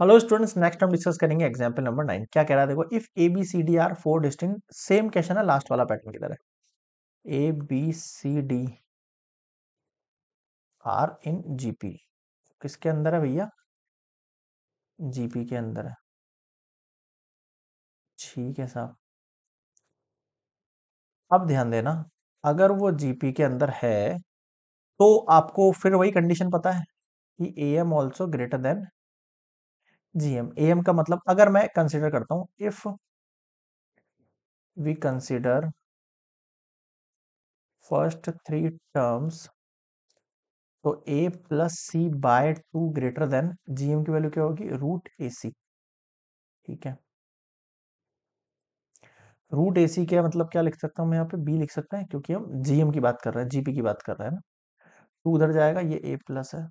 hello students next हम discuss करेंगे example number nine क्या कह रहा है देखो if A B C D are four distinct same question है लास्ट वाला पैटर्न की तरह A B C D are in GP किसके अंदर है भैया जीपी के अंदर है ठीक है साहब अब ध्यान देना अगर वो जीपी के अंदर है तो आपको फिर वही कंडीशन पता है कि A M also greater than GM M का मतलब अगर मैं कंसिडर करता हूं if we consider first three terms तो A plus C by two greater than GM की वैल्यू क्या होगी रूट ए सी ठीक है रूट ए सी क्या मतलब क्या लिख सकता हूं मैं यहाँ पे बी लिख सकते हैं क्योंकि हम जीएम की बात कर रहे हैं जीपी की बात कर रहे हैं ना टू तो उधर जाएगा ये ए प्लस है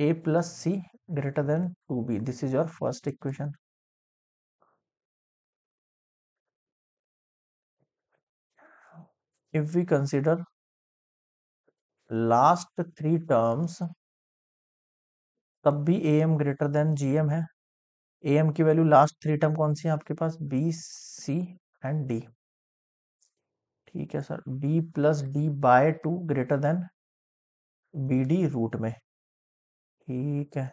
plus C greater than two B this is your first equation if we consider last three terms तब भी A M greater than G M है ए एम की वैल्यू लास्ट थ्री टर्म कौन सी है आपके पास बी सी एंड डी ठीक है sir B plus D by two greater than B D root में ठीक है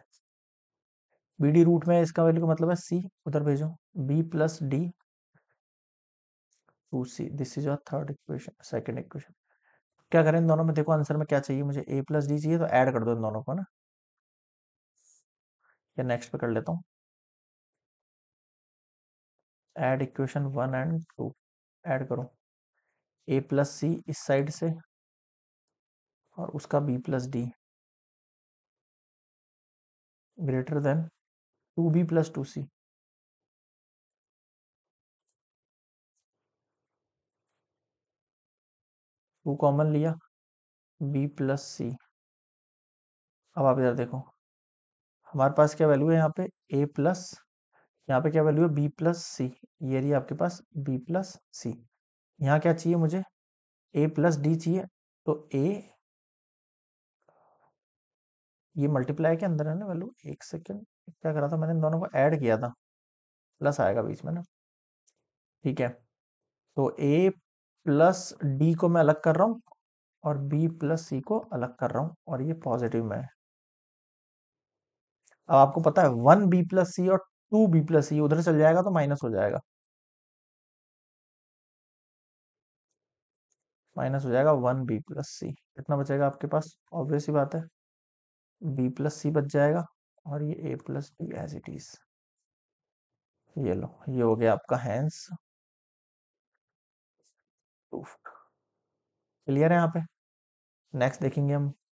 बी डी रूट में इसका वैल्यू मतलब है सी उधर भेजो B plus D two C this is third equation second equation क्या करें इन दोनों में देखो आंसर में क्या चाहिए मुझे ए प्लस डी चाहिए तो ऐड कर दो इन दोनों को ना या नेक्स्ट पे कर लेता हूँ add equation one and two add करो ए प्लस सी इस साइड से और उसका B plus D greater than two B plus two C two common लिया बी प्लस सी अब आप इधर देखो हमारे पास क्या वैल्यू है यहाँ पे ए प्लस यहाँ पे क्या वैल्यू है बी प्लस सी ये रही आपके पास बी प्लस सी यहाँ क्या चाहिए मुझे ए प्लस डी चाहिए तो ए ये मल्टीप्लाई के अंदर है ना वैल्यू एक सेकेंड क्या करा था मैंने इन दोनों को ऐड किया था प्लस आएगा बीच में ना ठीक है तो ए प्लस डी को मैं अलग कर रहा हूँ और बी प्लस सी को अलग कर रहा हूँ और ये पॉजिटिव में है अब आपको पता है वन बी प्लस सी और टू बी प्लस सी उधर चल जाएगा तो माइनस हो जाएगा माइनस हो जाएगा वन बी प्लस सी कितना बचेगा आपके पास ऑब्वियस ही बात है बी प्लस सी बच जाएगा और ये A plus B as it is ये लो ये हो गया आपका हैंस क्लियर है यहाँ पे नेक्स्ट देखेंगे हम